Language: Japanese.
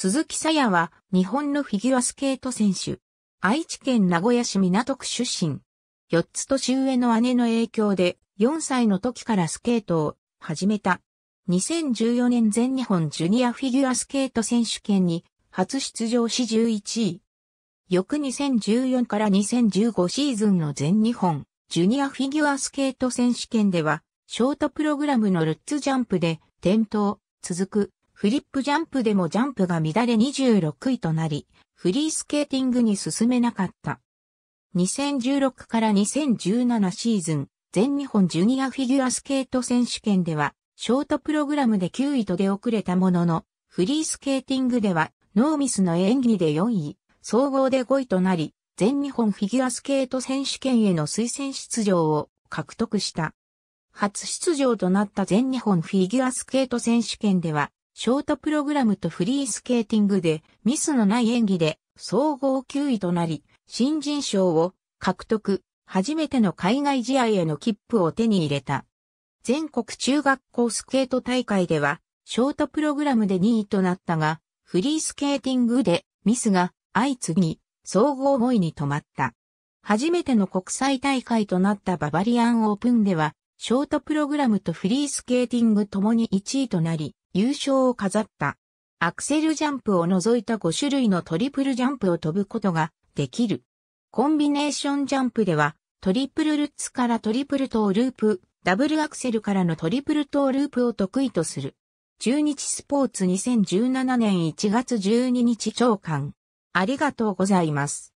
鈴木さやは日本のフィギュアスケート選手。愛知県名古屋市港区出身。四つ年上の姉の影響で4歳の時からスケートを始めた。2014年全日本ジュニアフィギュアスケート選手権に初出場し11位。翌2014から2015シーズンの全日本ジュニアフィギュアスケート選手権ではショートプログラムのルッツジャンプで転倒、続くフリップジャンプでもジャンプが乱れ26位となり、フリースケーティングに進めなかった。2016から2017シーズン、全日本ジュニアフィギュアスケート選手権では、ショートプログラムで9位と出遅れたものの、フリースケーティングでは、ノーミスの演技で4位、総合で5位となり、全日本フィギュアスケート選手権への推薦出場を獲得した。初出場となった全日本フィギュアスケート選手権では、ショートプログラムとフリースケーティングでミスのない演技で総合9位となり、新人賞を獲得、初めての海外試合への切符を手に入れた。全国中学校スケート大会では、ショートプログラムで2位となったが、フリースケーティングでミスが相次ぎ、総合5位に止まった。初めての国際大会となったババリアンオープンでは、ショートプログラムとフリースケーティングともに1位となり、優勝を飾った。アクセルジャンプを除いた5種類のトリプルジャンプを飛ぶことができる。コンビネーションジャンプでは、トリプルルッツからトリプルトーループ、ダブルアクセルからのトリプルトーループを得意とする。中日スポーツ2017年1月12日長官。ありがとうございます。